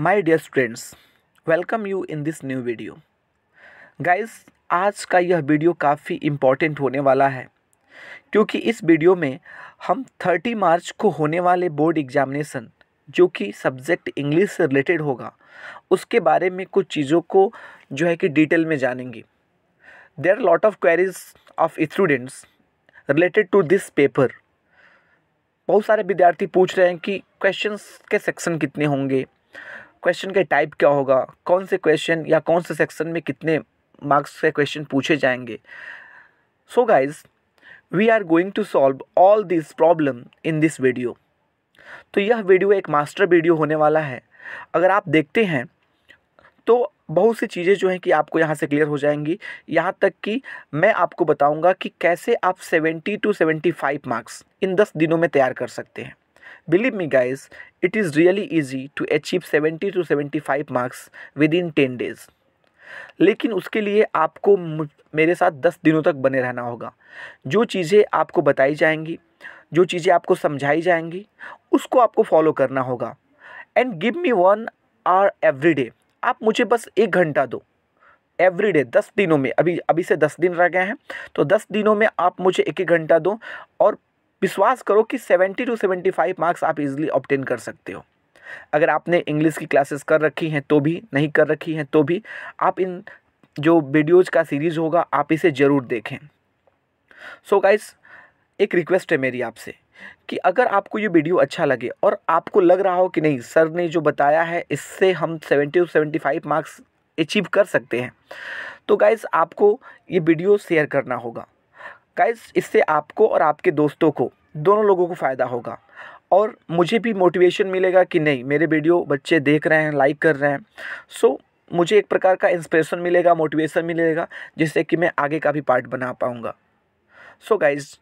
my dear students welcome you in this new video guys आज का यह video काफ़ी इम्पॉर्टेंट होने वाला है क्योंकि इस वीडियो में हम 30 मार्च को होने वाले बोर्ड एग्जामिनेशन जो कि सब्जेक्ट इंग्लिश से रिलेटेड होगा उसके बारे में कुछ चीज़ों को जो है कि डिटेल में जानेंगे there are lot of queries of students related to this paper बहुत सारे विद्यार्थी पूछ रहे हैं कि क्वेश्चंस के सेक्शन कितने होंगे क्वेश्चन के टाइप क्या होगा कौन से क्वेश्चन या कौन से सेक्शन में कितने मार्क्स के क्वेश्चन पूछे जाएंगे so guys we are going to solve all this problem in this video तो यह वीडियो एक मास्टर वीडियो होने वाला है अगर आप देखते हैं तो बहुत सी चीज़ें जो हैं कि आपको यहाँ से क्लियर हो जाएंगी यहाँ तक कि मैं आपको बताऊँगा कि कैसे आप seventy two seventy five marks इन दस दिनों में तैयार कर सकते हैं believe me guys it is really easy to achieve seventy two seventy five marks within ten days लेकिन उसके लिए आपको मेरे साथ दस दिनों तक बने रहना होगा जो चीज़ें आपको बताई जाएंगी जो चीज़ें आपको समझाई जाएंगी उसको आपको फॉलो करना होगा and give me one hour every day आप मुझे बस एक घंटा दो एवरी डे दस दिनों में अभी अभी से दस दिन रह गए हैं तो दस दिनों में आप मुझे एक एक घंटा दो और विश्वास करो कि 70 टू 75 मार्क्स आप इजीली ऑप्टेन कर सकते हो अगर आपने इंग्लिश की क्लासेस कर रखी हैं तो भी नहीं कर रखी हैं तो भी आप इन जो वीडियोज़ का सीरीज़ होगा आप इसे ज़रूर देखें सो so गाइस एक रिक्वेस्ट है मेरी आपसे कि अगर आपको ये वीडियो अच्छा लगे और आपको लग रहा हो कि नहीं सर ने जो बताया है इससे हम seventy two seventy five marks achieve कर सकते हैं तो गाइज़ आपको ये वीडियो शेयर करना होगा गाइस इससे आपको और आपके दोस्तों को दोनों लोगों को फ़ायदा होगा और मुझे भी मोटिवेशन मिलेगा कि नहीं मेरे वीडियो बच्चे देख रहे हैं लाइक कर रहे हैं सो मुझे एक प्रकार का इंस्पिरेशन मिलेगा मोटिवेशन मिलेगा जिससे कि मैं आगे का भी पार्ट बना पाऊँगा so guys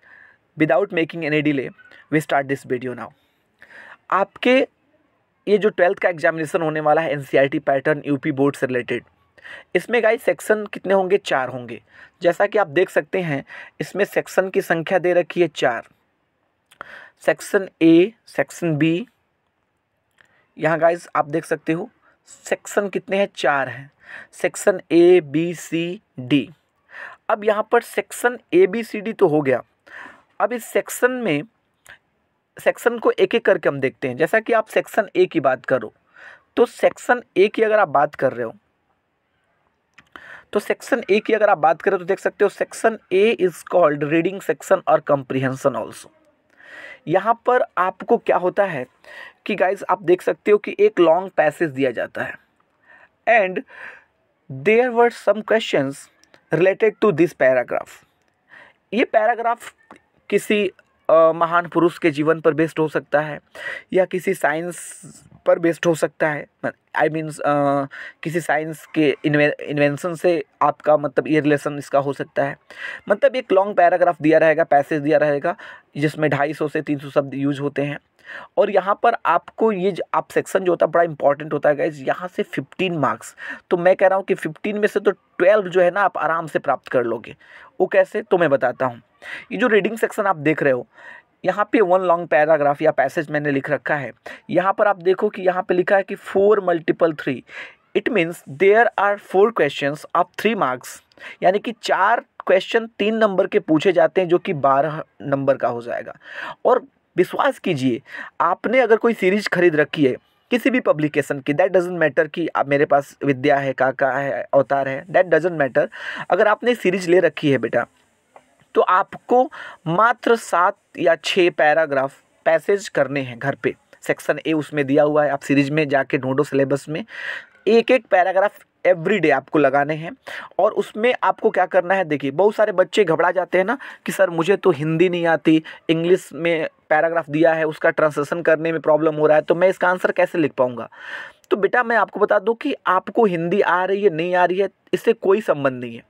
without making any delay we start this video now आपके ये जो ट्वेल्थ का एग्जामिनेशन होने वाला है एन पैटर्न यूपी बोर्ड से रिलेटेड इसमें गाइस सेक्शन कितने होंगे चार होंगे जैसा कि आप देख सकते हैं इसमें सेक्शन की संख्या दे रखी है चार सेक्शन ए सेक्शन बी यहाँ गाइस आप देख सकते हो सेक्शन कितने हैं चार हैं section A B C D अब यहाँ पर section A B C D तो हो गया अब इस सेक्शन में सेक्शन को एक एक करके हम देखते हैं जैसा कि आप सेक्शन ए की बात करो तो सेक्शन ए की अगर आप बात कर रहे हो तो सेक्शन ए की अगर आप बात करें तो देख सकते हो section A is called reading section और कंप्रीहेंशन ऑल्सो यहाँ पर आपको क्या होता है कि गाइज आप देख सकते हो कि एक लॉन्ग पैसेज दिया जाता है and there were some question related to this paragraph ये पैराग्राफ किसी आ, महान पुरुष के जीवन पर बेस्ड हो सकता है या किसी साइंस पर बेस्ड हो सकता है I I mean mean, uh, किसी साइंस के इन्वेंशन से आपका मतलब ये रिलेशन इसका हो सकता है मतलब एक लॉन्ग पैराग्राफ दिया रहेगा पैसेज दिया रहेगा जिसमें ढाई सौ से तीन सौ शब्द यूज होते हैं और यहाँ पर आपको ये जो आप सेक्शन जो होता है बड़ा इंपॉर्टेंट होता है गाइज यहाँ से फिफ्टीन मार्क्स तो मैं कह रहा हूँ कि फिफ्टीन में से तो ट्वेल्व जो है ना आप आराम से प्राप्त कर लोगे वो कैसे तो मैं बताता हूँ ये जो रीडिंग सेक्शन आप देख रहे हो यहाँ पे वन लॉन्ग पैराग्राफ या पैसेज मैंने लिख रखा है यहाँ पर आप देखो कि यहाँ पे लिखा है कि four multiple three it means there are four question of three marks यानी कि चार क्वेश्चन तीन नंबर के पूछे जाते हैं जो कि बारह नंबर का हो जाएगा और विश्वास कीजिए आपने अगर कोई सीरीज खरीद रखी है किसी भी पब्लिकेशन की दैट डजेंट मैटर कि आप मेरे पास विद्या है काका है अवतार है दैट डजेंट मैटर अगर आपने सीरीज ले रखी है बेटा तो आपको मात्र सात या छः पैराग्राफ पैसेज करने हैं घर पे सेक्शन ए उसमें दिया हुआ है आप सीरीज में जाके ढूंढो सिलेबस में एक एक पैराग्राफ एवरी डे आपको लगाने हैं और उसमें आपको क्या करना है देखिए बहुत सारे बच्चे घबरा जाते हैं ना कि सर मुझे तो हिंदी नहीं आती इंग्लिश में पैराग्राफ दिया है उसका ट्रांसलेशन करने में प्रॉब्लम हो रहा है तो मैं इसका आंसर कैसे लिख पाऊँगा तो बेटा मैं आपको बता दूँ कि आपको हिंदी आ रही है नहीं आ रही है इससे कोई संबंध नहीं है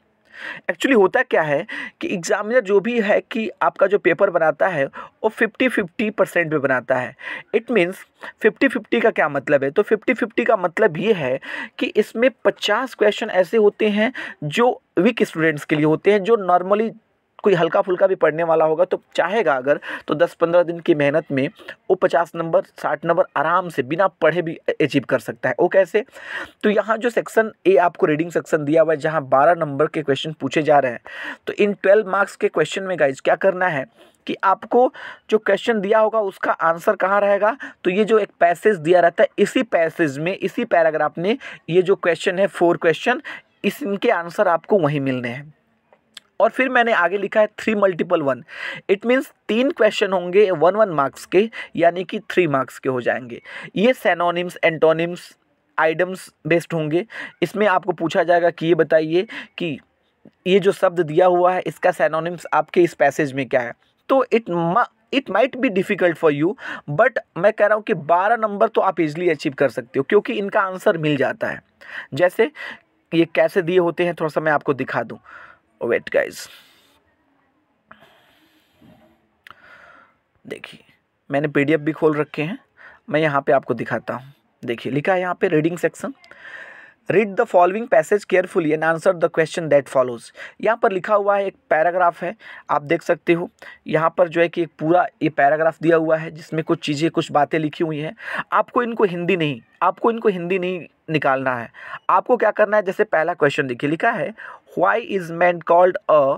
एक्चुअली होता क्या है कि एग्ज़ामिनर जो भी है कि आपका जो पेपर बनाता है वो फिफ्टी फिफ्टी परसेंट में बनाता है इट मीन्स फिफ्टी फिफ्टी का क्या मतलब है तो फिफ्टी फिफ्टी का मतलब ये है कि इसमें पचास क्वेश्चन ऐसे होते हैं जो वीक स्टूडेंट्स के लिए होते हैं जो नॉर्मली कोई हल्का फुल्का भी पढ़ने वाला होगा तो चाहेगा अगर तो दस पंद्रह दिन की मेहनत में वो पचास नंबर साठ नंबर आराम से बिना पढ़े भी अचीव कर सकता है वो कैसे तो यहाँ जो सेक्शन ए आपको रीडिंग सेक्शन दिया हुआ है जहाँ बारह नंबर के क्वेश्चन पूछे जा रहे हैं तो इन ट्वेल्व मार्क्स के क्वेश्चन में गाइज क्या करना है कि आपको जो क्वेश्चन दिया होगा उसका आंसर कहाँ रहेगा तो ये जो एक पैसेज दिया रहता है इसी पैसेज में इसी पैराग्राफ में ये जो क्वेश्चन है फोर क्वेश्चन इसके आंसर आपको वहीं मिलने हैं और फिर मैंने आगे लिखा है three multiple one it means तीन क्वेश्चन होंगे वन वन मार्क्स के यानी कि थ्री मार्क्स के हो जाएंगे ये सैनोनिम्स एंटोनिम्स आइडम्स बेस्ड होंगे इसमें आपको पूछा जाएगा कि ये बताइए कि ये जो शब्द दिया हुआ है इसका सेनोनिम्स आपके इस पैसेज में क्या है तो it it might be difficult for you but मैं कह रहा हूँ कि बारह नंबर तो आप इजली अचीव कर सकते हो क्योंकि इनका आंसर मिल जाता है जैसे ये कैसे दिए होते हैं थोड़ा सा मैं आपको दिखा दूँ वेट गाइस देखिए मैंने पीडीएफ भी खोल रखे हैं मैं यहाँ पे आपको दिखाता हूँ देखिए लिखा है यहाँ पे reading section read the following passage carefully and answer the question that follows यहाँ पर लिखा हुआ है एक पैराग्राफ है आप देख सकते हो यहाँ पर जो है कि एक पूरा ये पैराग्राफ दिया हुआ है जिसमें कुछ चीज़ें कुछ बातें लिखी हुई हैं आपको इनको हिंदी नहीं आपको इनको हिंदी नहीं निकालना है आपको क्या करना है जैसे पहला क्वेश्चन देखिए लिखा है why is man called a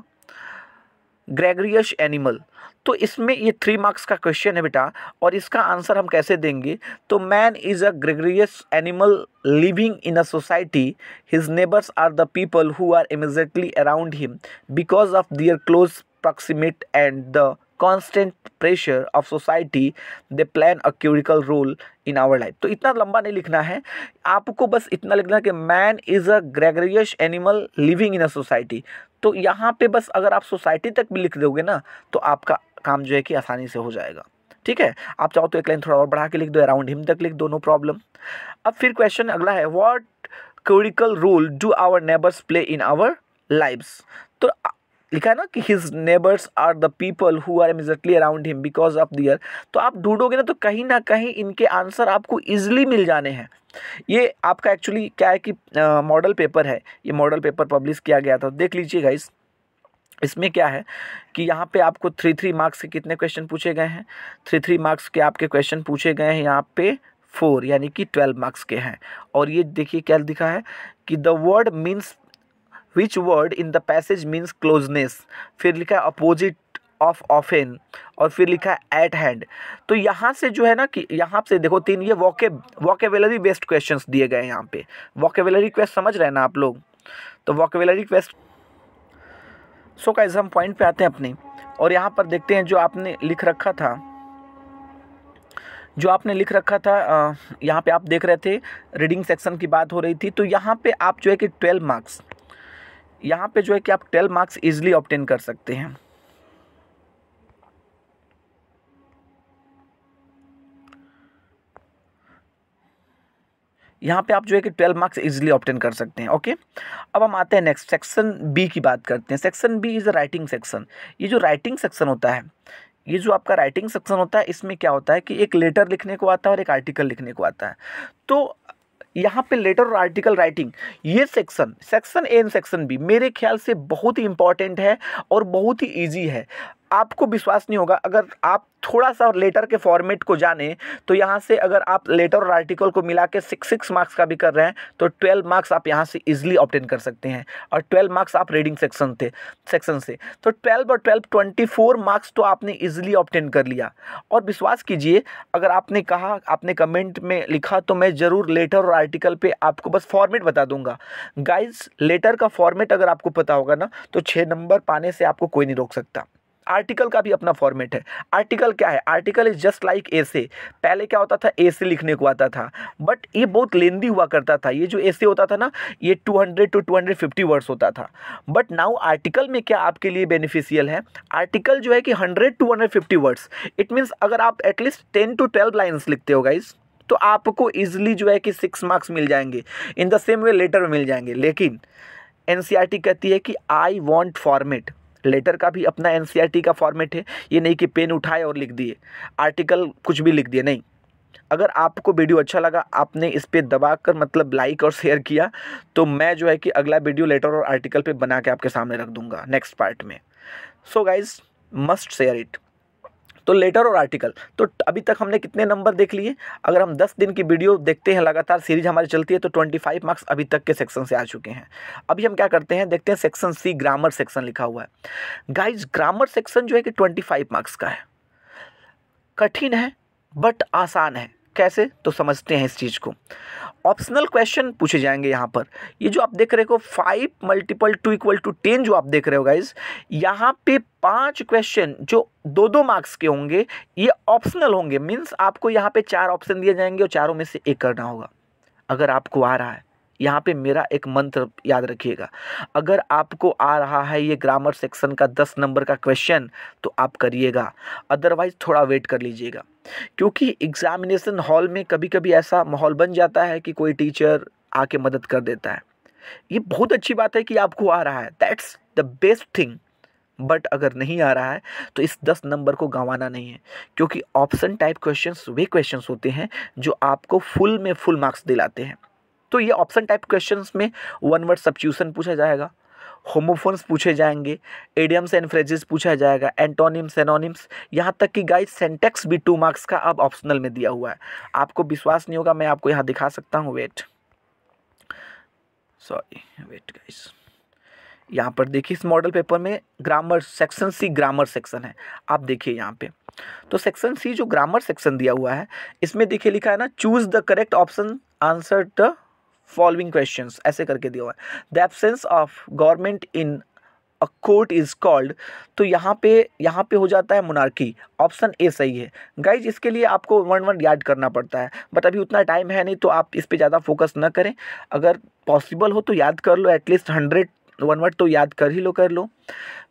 gregarious animal तो इसमें ये थ्री मार्क्स का क्वेश्चन है बेटा और इसका आंसर हम कैसे देंगे तो man is a gregarious animal living in a society his neighbours are the people who are immediately around him because of their close proximate and the constant pressure of society they plan a crucial role in our life तो इतना लंबा नहीं लिखना है आपको बस इतना लिखना है कि man is a gregarious animal living in a society तो यहाँ पे बस अगर आप सोसाइटी तक भी लिख दोगे ना तो आपका काम जो है कि आसानी से हो जाएगा ठीक है आप चाहो तो एक लाइन थोड़ा और बढ़ा के लिख दो अराउंड हिम तक लिख दो नो प्रॉब्लम अब फिर क्वेश्चन अगला है what crucial role do our neighbours play in our lives तो लिखा है ना कि his neighbours are the people who are immediately around him because of their तो आप ढूंढोगे ना तो कहीं ना कहीं इनके आंसर आपको ईजिली मिल जाने हैं ये आपका एक्चुअली क्या है कि मॉडल uh, पेपर है ये मॉडल पेपर पब्लिश किया गया था देख लीजिएगा इस इसमें क्या है कि यहाँ पे आपको थ्री थ्री मार्क्स के कितने क्वेश्चन पूछे गए हैं थ्री थ्री मार्क्स के आपके क्वेश्चन पूछे गए हैं यहाँ पे फोर यानी कि ट्वेल्व मार्क्स के हैं और ये देखिए क्या दिखा है कि the word means which word in the passage means closeness फिर लिखा अपोजिट ऑफ ऑफेन और फिर लिखा है एट हैंड तो यहाँ से जो है ना कि यहाँ से देखो तीन ये वॉके वॉकेवेलरी बेस्ड क्वेश्चन दिए गए हैं यहाँ पे वॉकेवेलरी क्वेश्चन समझ रहे हैं ना आप लोग तो वॉकेवेलरी क्वेश्चन सो का हम पॉइंट पे आते हैं अपने और यहाँ पर देखते हैं जो आपने लिख रखा था जो आपने लिख रखा था यहाँ पे आप देख रहे थे रीडिंग सेक्शन की बात हो रही थी तो यहाँ पे आप जो है कि ट्वेल्व मार्क्स यहाँ पे जो है कि आप ट्वेल्व मार्क्स इजिली ऑप्टेन कर सकते हैं यहाँ पे आप जो है कि ट्वेल्व मार्क्स इजिली ऑप्टेन कर सकते हैं ओके अब हम आते हैं नेक्स्ट सेक्शन बी की बात करते हैं section B is a writing section ये जो राइटिंग सेक्शन होता है ये जो आपका राइटिंग सेक्शन होता है इसमें क्या होता है कि एक लेटर लिखने को आता है और एक आर्टिकल लिखने को आता है तो यहाँ पे लेटर और आर्टिकल राइटिंग ये section section A and section B मेरे ख्याल से बहुत ही इंपॉर्टेंट है और बहुत ही ईजी है आपको विश्वास नहीं होगा अगर आप थोड़ा सा लेटर के फॉर्मेट को जाने तो यहाँ से अगर आप लेटर और आर्टिकल को मिला के सिक्स सिक्स मार्क्स का भी कर रहे हैं तो ट्वेल्व मार्क्स आप यहाँ से इजिली ऑप्टेन कर सकते हैं और ट्वेल्व मार्क्स आप रीडिंग सेक्शन थे सेक्शन से तो ट्वेल्व और ट्वेल्व ट्वेंटी फोर मार्क्स तो आपने ईजिली ऑप्टेन कर लिया और विश्वास कीजिए अगर आपने कहा आपने कमेंट में लिखा तो मैं ज़रूर लेटर और आर्टिकल पर आपको बस फॉर्मेट बता दूंगा गाइज लेटर का फॉर्मेट अगर आपको पता होगा ना तो छः नंबर पाने से आपको कोई नहीं रोक सकता आर्टिकल का भी अपना फॉर्मेट है आर्टिकल क्या है article is just like essay पहले क्या होता था एसे लिखने को आता था बट ये बहुत लेंदी हुआ करता था ये जो एसे होता था ना ये 200 टू 250 वर्ड्स होता था बट नाउ आर्टिकल में क्या आपके लिए बेनिफिशियल है आर्टिकल जो है कि hundred to hundred words it means अगर आप at least ten to twelve lines लिखते हो गाइज़ तो आपको ईजिली जो है कि सिक्स मार्क्स मिल जाएंगे in the same way letter में मिल जाएंगे लेकिन एन e कहती है कि आई वॉन्ट फॉर्मेट लेटर का भी अपना एन e का फॉर्मेट है ये नहीं कि पेन उठाए और लिख दिए आर्टिकल कुछ भी लिख दिए नहीं अगर आपको वीडियो अच्छा लगा आपने इस पर दबा कर मतलब लाइक और शेयर किया तो मैं जो है कि अगला वीडियो लेटर और आर्टिकल पे बना के आपके सामने रख दूंगा नेक्स्ट पार्ट में so guys must share it तो लेटर और आर्टिकल तो अभी तक हमने कितने नंबर देख लिए अगर हम दस दिन की वीडियो देखते हैं लगातार सीरीज हमारी चलती है तो ट्वेंटी फाइव मार्क्स अभी तक के सेक्शन से आ चुके हैं अभी हम क्या करते हैं देखते हैं सेक्शन सी ग्रामर सेक्शन लिखा हुआ है गाइज ग्रामर सेक्शन जो है कि ट्वेंटी फाइव मार्क्स का है कठिन है बट आसान है कैसे तो समझते हैं इस चीज़ को ऑप्शनल क्वेश्चन पूछे जाएंगे यहाँ पर ये जो आप देख रहे हो five multiple two equal to ten जो आप देख रहे हो गाइज यहाँ पे पांच क्वेश्चन जो दो दो मार्क्स के होंगे ये ऑप्शनल होंगे मीन्स आपको यहाँ पे चार ऑप्शन दिए जाएंगे और चारों में से एक करना होगा अगर आपको आ रहा है यहाँ पे मेरा एक मंत्र याद रखिएगा अगर आपको आ रहा है ये ग्रामर सेक्शन का दस नंबर का क्वेश्चन तो आप करिएगा अदरवाइज़ थोड़ा वेट कर लीजिएगा क्योंकि एग्ज़ामिनेशन हॉल में कभी कभी ऐसा माहौल बन जाता है कि कोई टीचर आके मदद कर देता है ये बहुत अच्छी बात है कि आपको आ रहा है that's the best thing but अगर नहीं आ रहा है तो इस दस नंबर को गंवाना नहीं है क्योंकि ऑप्शन टाइप क्वेश्चंस वे क्वेश्चंस होते हैं जो आपको फुल में फुल मार्क्स दिलाते हैं तो ये ऑप्शन टाइप क्वेश्चन में वन वर्ड सब्च्यूसन पूछा जाएगा होमोफोन्स पूछे जाएंगे एडियम्स एंड फ्रेजेस पूछा जाएगा एंटोनिम्स एनोनिम्स यहाँ तक कि गाइस सेंटेक्स भी टू मार्क्स का अब ऑप्शनल में दिया हुआ है आपको विश्वास नहीं होगा मैं आपको यहाँ दिखा सकता हूँ वेट सॉरी वेट गाइस यहाँ पर देखिए इस मॉडल पेपर में grammar section C grammar section है आप देखिए यहाँ पे तो सेक्शन सी जो ग्रामर सेक्शन दिया हुआ है इसमें देखिए लिखा है ना choose the correct option answer the following question ऐसे करके दिया हुआ है the absence of government in a court is called तो यहाँ पे यहाँ पे हो जाता है मोनार्की ऑप्शन ए सही है गाइज इसके लिए आपको वन वन याद करना पड़ता है बट अभी उतना टाइम है नहीं तो आप इस पर ज़्यादा फोकस ना करें अगर पॉसिबल हो तो याद कर लो एटलीस्ट हंड्रेड वन वर्ड तो याद कर ही लो कर लो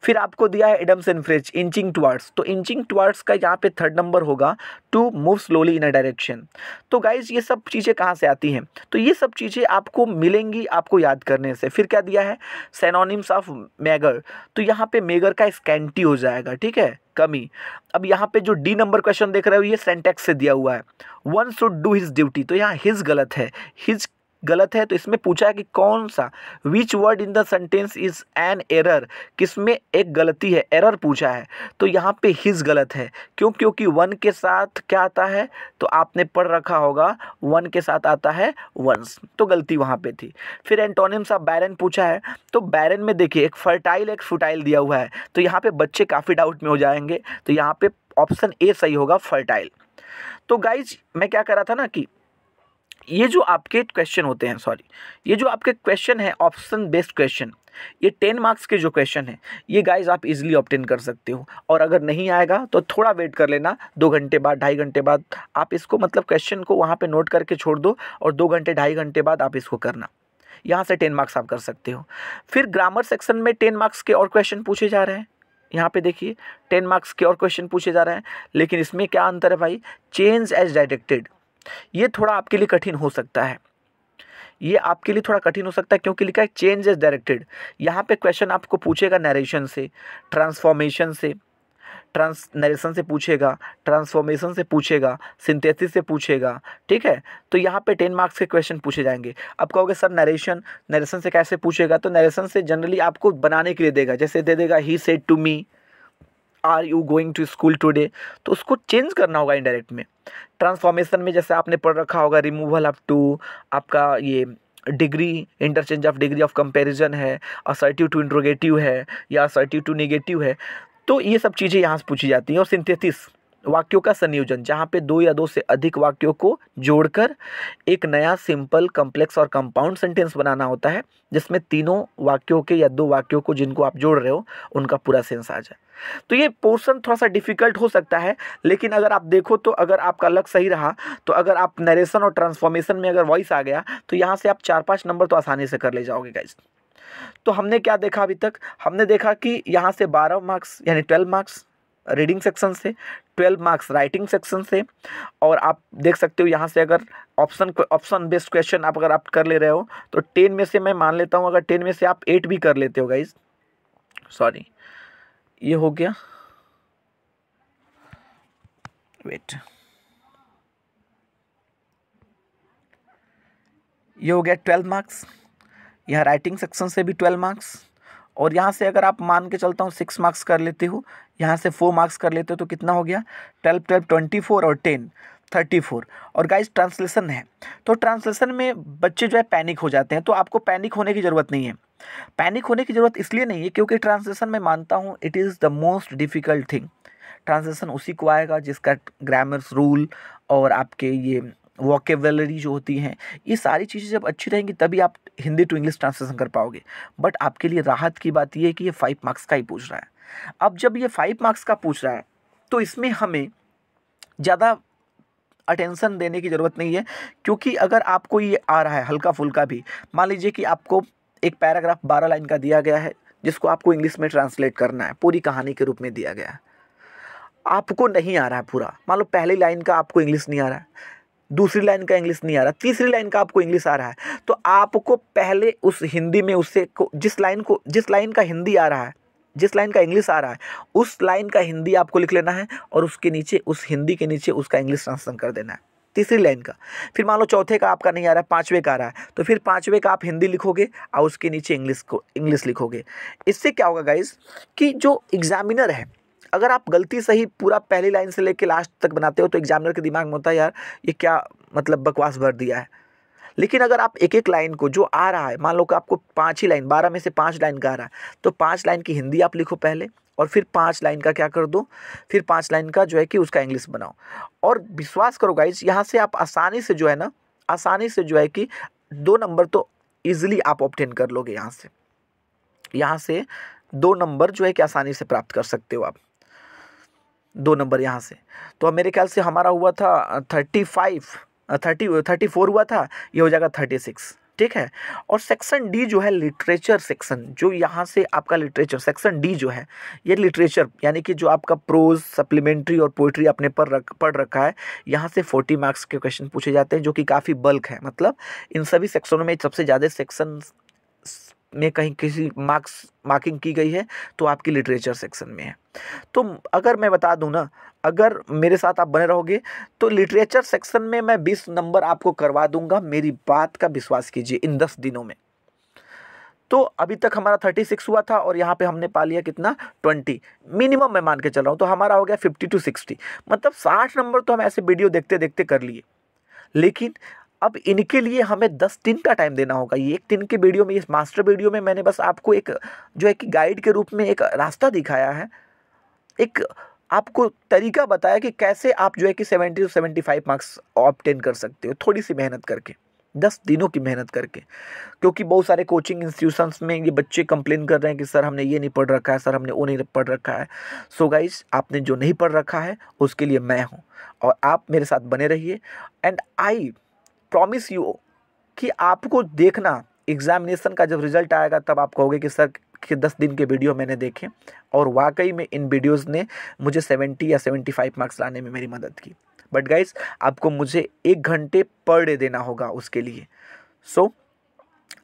फिर आपको दिया है idioms and phrases inching towards तो इंचिंग टुवार्ड्स का यहाँ पे थर्ड नंबर होगा to move slowly in a direction तो गाइज ये सब चीज़ें कहाँ से आती हैं तो ये सब चीज़ें आपको मिलेंगी आपको याद करने से फिर क्या दिया है सेनोनिम्स ऑफ मेगर तो यहाँ पे मेगर का स्कैंटी हो जाएगा ठीक है कमी अब यहाँ पे जो डी नंबर क्वेश्चन देख रहे हो ये सेंटेक्स से दिया हुआ है one should do his duty तो यहाँ हिज गलत है हिज गलत है तो इसमें पूछा है कि कौन सा which word in the sentence is an error किस में एक गलती है एरर पूछा है तो यहाँ पे हिज गलत है क्यों क्योंकि वन के साथ क्या आता है तो आपने पढ़ रखा होगा वन के साथ आता है वंस तो गलती वहाँ पे थी फिर एंटोनियम ऑफ बैरन पूछा है तो बैरन में देखिए एक फर्टाइल एक फुटाइल दिया हुआ है तो यहाँ पे बच्चे काफ़ी डाउट में हो जाएंगे तो यहाँ पे ऑप्शन ए सही होगा फर्टाइल तो गाइज मैं क्या करा था ना कि ये जो आपके क्वेश्चन होते हैं सॉरी ये जो आपके क्वेश्चन है ऑप्शन बेस्ड क्वेश्चन ये टेन मार्क्स के जो क्वेश्चन है ये गाइज आप इजीली ऑप्टेन कर सकते हो और अगर नहीं आएगा तो थोड़ा वेट कर लेना दो घंटे बाद ढाई घंटे बाद आप इसको मतलब क्वेश्चन को वहाँ पे नोट करके छोड़ दो और दो घंटे ढाई घंटे बाद आप इसको करना यहाँ से टेन मार्क्स आप कर सकते हो फिर ग्रामर सेक्शन में टेन मार्क्स के और क्वेश्चन पूछे जा रहे हैं यहाँ पे देखिए टेन मार्क्स के और क्वेश्चन पूछे जा रहे हैं लेकिन इसमें क्या अंतर है भाई चेंज एज डायरेक्टेड ये थोड़ा आपके लिए कठिन हो सकता है ये आपके लिए थोड़ा कठिन हो सकता है क्योंकि लिखा है चेंज इज डायरेक्टेड यहाँ पे क्वेश्चन आपको पूछेगा नरेशन से ट्रांसफॉर्मेशन से ट्रांस नरेशन से पूछेगा ट्रांसफॉर्मेशन से पूछेगा सिंथेसिस से पूछेगा ठीक है तो यहाँ पे टेन मार्क्स के क्वेश्चन पूछे जाएंगे अब कहोगे सर नरेशन नरेशन से कैसे पूछेगा तो नरेशन से जनरली आपको बनाने के लिए देगा जैसे दे देगा he said to me are you going to school today तो उसको चेंज करना होगा इनडायरेक्ट में ट्रांसफॉर्मेशन में जैसे आपने पढ़ रखा होगा रिमूवल अप टू आपका ये degree interchange of degree of comparison है असर्टिव टू इंट्रोगेटिव है या असर्टिव टू नेगेटिव है तो ये सब चीज़ें यहाँ से पूछी जाती हैं और सिंथेसिस वाक्यों का संयोजन जहाँ पे दो या दो से अधिक वाक्यों को जोड़कर एक नया सिंपल कम्प्लेक्स और कंपाउंड सेंटेंस बनाना होता है जिसमें तीनों वाक्यों के या दो वाक्यों को जिनको आप जोड़ रहे हो उनका पूरा सेंस आ जाए तो ये पोर्शन थोड़ा सा डिफ़िकल्ट हो सकता है लेकिन अगर आप देखो तो अगर आपका लक सही रहा तो अगर आप नरेशन और ट्रांसफॉर्मेशन में अगर वॉइस आ गया तो यहाँ से आप चार पाँच नंबर तो आसानी से कर ले जाओगे गाइज तो हमने क्या देखा अभी तक हमने देखा कि यहाँ से बारह मार्क्स यानी ट्वेल्व मार्क्स रीडिंग सेक्शन से ट्वेल्व मार्क्स राइटिंग सेक्शन से और आप देख सकते हो यहाँ से अगर ऑप्शन ऑप्शन बेस्ड क्वेश्चन आप अगर आप कर ले रहे हो तो टेन में से मैं मान लेता हूँ अगर टेन में से आप एट भी कर लेते हो गाइज सॉरी ये हो गया वेट ये हो गया ट्वेल्व मार्क्स यहाँ राइटिंग सेक्शन से भी ट्वेल्व मार्क्स और यहाँ से अगर आप मान के चलता हूँ सिक्स मार्क्स कर लेते हो यहाँ से फोर मार्क्स कर लेते हो तो कितना हो गया ट्वेल्व ट्वेल्व ट्वेंटी फोर और टेन थर्टी फोर और गाइस ट्रांसलेशन है तो ट्रांसलेशन में बच्चे जो है पैनिक हो जाते हैं तो आपको पैनिक होने की ज़रूरत नहीं है पैनिक होने की ज़रूरत इसलिए नहीं है क्योंकि ट्रांसलेशन मैं मानता हूँ it is the most difficult thing translation उसी को आएगा जिसका ग्रामर्स रूल और आपके ये वॉकेबलरी जो होती हैं ये सारी चीज़ें जब अच्छी रहेंगी तभी आप हिंदी टू इंग्लिश ट्रांसलेशन कर पाओगे बट आपके लिए राहत की बात यह है कि ये फाइव मार्क्स का ही पूछ रहा है अब जब ये फाइव मार्क्स का पूछ रहा है तो इसमें हमें ज़्यादा अटेंशन देने की ज़रूरत नहीं है क्योंकि अगर आपको ये आ रहा है हल्का फुल्का भी मान लीजिए कि आपको एक पैराग्राफ बारह लाइन का दिया गया है जिसको आपको इंग्लिश में ट्रांसलेट करना है पूरी कहानी के रूप में दिया गया है आपको नहीं आ रहा है पूरा मान लो पहली लाइन का आपको इंग्लिश नहीं आ रहा है दूसरी लाइन का इंग्लिश नहीं आ रहा तीसरी लाइन का आपको इंग्लिश आ रहा है तो आपको पहले उस हिंदी में उससे को जिस लाइन को जिस लाइन का हिंदी आ रहा है जिस लाइन का इंग्लिश आ रहा है उस लाइन का हिंदी आपको लिख लेना है और उसके नीचे उस हिंदी के नीचे उसका इंग्लिश ट्रांसलेशन कर देना है तीसरी लाइन का फिर मान लो चौथे का आपका नहीं आ रहा है पाँचवें का आ रहा है तो फिर पाँचवें का आप हिंदी लिखोगे और उसके नीचे इंग्लिश को इंग्लिश लिखोगे इससे क्या होगा गाइज कि जो एग्जामिनर है अगर आप गलती से ही पूरा पहली लाइन से लेकर लास्ट तक बनाते हो तो एग्जामिनर के दिमाग में होता है यार ये क्या मतलब बकवास भर दिया है लेकिन अगर आप एक एक लाइन को जो आ रहा है मान लो कि आपको पाँच ही लाइन बारह में से पाँच लाइन का आ रहा है तो पाँच लाइन की हिंदी आप लिखो पहले और फिर पाँच लाइन का क्या कर दो फिर पाँच लाइन का जो है कि उसका इंग्लिश बनाओ और विश्वास करो गाइज यहाँ से आप आसानी से जो है ना आसानी से जो है कि दो नंबर तो ईजिली आप ऑप्टेन कर लोगे यहाँ से यहाँ से दो नंबर जो है कि आसानी से प्राप्त कर सकते हो आप दो नंबर यहाँ से तो अब मेरे ख्याल से हमारा हुआ था thirty five thirty thirty four हुआ था ये हो जाएगा थर्टी सिक्स ठीक है और सेक्शन डी जो है लिटरेचर सेक्शन जो यहाँ से आपका लिटरेचर सेक्शन डी जो है ये लिटरेचर यानी कि जो आपका प्रोज सप्लीमेंट्री और पोइट्री आपने पर रख पढ़ रखा है यहाँ से फोर्टी मार्क्स के क्वेश्चन पूछे जाते हैं जो कि काफ़ी बल्क है मतलब इन सभी सेक्शनों में सबसे ज़्यादा सेक्शन में कहीं किसी मार्क्स मार्किंग की गई है तो आपकी लिटरेचर सेक्शन में है तो अगर मैं बता दूँ ना अगर मेरे साथ आप बने रहोगे तो लिटरेचर सेक्शन में मैं बीस नंबर आपको करवा दूंगा मेरी बात का विश्वास कीजिए इन दस दिनों में तो अभी तक हमारा थर्टी सिक्स हुआ था और यहाँ पे हमने पा लिया कितना ट्वेंटी मिनिमम मैं मान के चल रहा हूँ तो हमारा हो गया फिफ्टी टू सिक्सटी मतलब साठ नंबर तो हम ऐसे वीडियो देखते देखते कर लिए लेकिन अब इनके लिए हमें दस दिन का टाइम देना होगा ये एक दिन के वीडियो में इस मास्टर वीडियो में मैंने बस आपको एक जो है कि गाइड के रूप में एक रास्ता दिखाया है एक आपको तरीका बताया कि कैसे आप जो है कि seventy two seventy five marks obtain कर सकते हो थोड़ी सी मेहनत करके दस दिनों की मेहनत करके क्योंकि बहुत सारे कोचिंग इंस्टीट्यूशंस में ये बच्चे कंप्लेन कर रहे हैं कि सर हमने ये नहीं पढ़ रखा है सर हमने वो नहीं पढ़ रखा है सो so गाइज आपने जो नहीं पढ़ रखा है उसके लिए मैं हूँ और आप मेरे साथ बने रहिए एंड आई प्रॉमिस यू कि आपको देखना एग्जामिनेशन का जब रिजल्ट आएगा तब आप कहोगे कि सर के दस दिन के वीडियो मैंने देखे और वाकई में इन वीडियोस ने मुझे सेवेंटी या सेवेंटी फाइव मार्क्स लाने में मेरी मदद की बट गाइज आपको मुझे एक घंटे पर डे देना होगा उसके लिए सो so,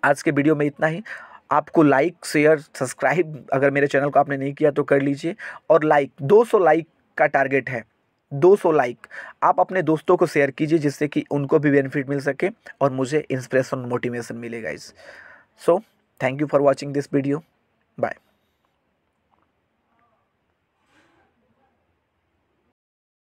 आज के वीडियो में इतना ही आपको लाइक शेयर सब्सक्राइब अगर मेरे चैनल को आपने नहीं किया तो कर लीजिए और लाइक 200 लाइक का टारगेट है 200 लाइक आप अपने दोस्तों को शेयर कीजिए जिससे कि उनको भी बेनिफिट मिल सके और मुझे इंस्पिरेशन मोटिवेशन मिलेगा इस so thank you for watching this video bye